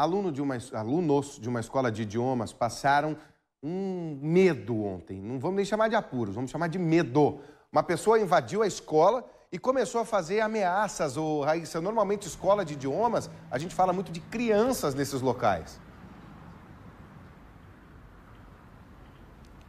aluno de uma, alunos de uma escola de idiomas passaram um medo ontem. Não vamos nem chamar de apuros, vamos chamar de medo. Uma pessoa invadiu a escola e começou a fazer ameaças. Ou, Raíssa, normalmente escola de idiomas, a gente fala muito de crianças nesses locais.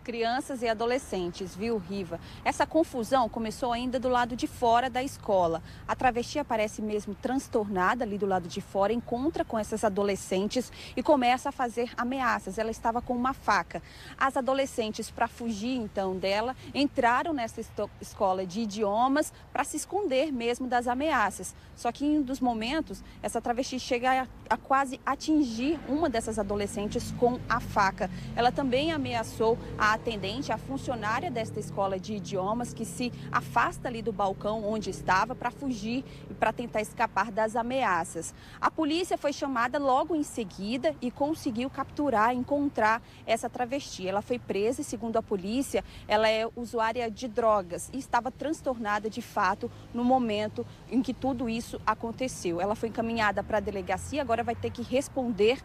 crianças e adolescentes, viu, Riva? Essa confusão começou ainda do lado de fora da escola. A travesti aparece mesmo transtornada ali do lado de fora, encontra com essas adolescentes e começa a fazer ameaças. Ela estava com uma faca. As adolescentes, para fugir então dela, entraram nessa escola de idiomas para se esconder mesmo das ameaças. Só que em um dos momentos, essa travesti chega a, a quase atingir uma dessas adolescentes com a faca. Ela também ameaçou a a atendente, a funcionária desta escola de idiomas, que se afasta ali do balcão onde estava para fugir e para tentar escapar das ameaças. A polícia foi chamada logo em seguida e conseguiu capturar, encontrar essa travesti. Ela foi presa e, segundo a polícia, ela é usuária de drogas e estava transtornada de fato no momento em que tudo isso aconteceu. Ela foi encaminhada para a delegacia, agora vai ter que responder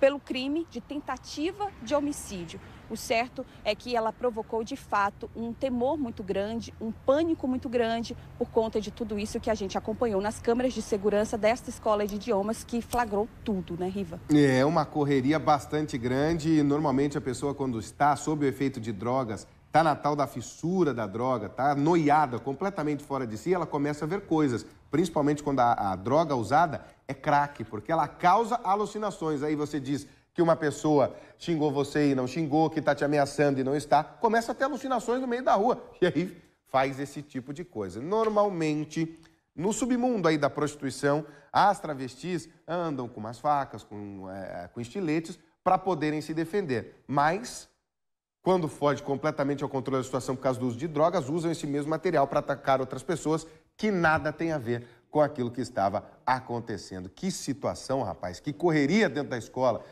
pelo crime de tentativa de homicídio. O certo é que ela provocou de fato um temor muito grande, um pânico muito grande por conta de tudo isso que a gente acompanhou nas câmeras de segurança desta escola de idiomas que flagrou tudo, né, Riva? É uma correria bastante grande. Normalmente a pessoa quando está sob o efeito de drogas está na tal da fissura da droga, está noiada, completamente fora de si, ela começa a ver coisas, principalmente quando a, a droga usada é crack, porque ela causa alucinações. Aí você diz que uma pessoa xingou você e não xingou, que está te ameaçando e não está, começa a ter alucinações no meio da rua. E aí faz esse tipo de coisa. Normalmente, no submundo aí da prostituição, as travestis andam com umas facas, com, é, com estiletes, para poderem se defender. Mas quando foge completamente ao controle da situação por causa do uso de drogas, usam esse mesmo material para atacar outras pessoas que nada tem a ver com aquilo que estava acontecendo. Que situação, rapaz, que correria dentro da escola.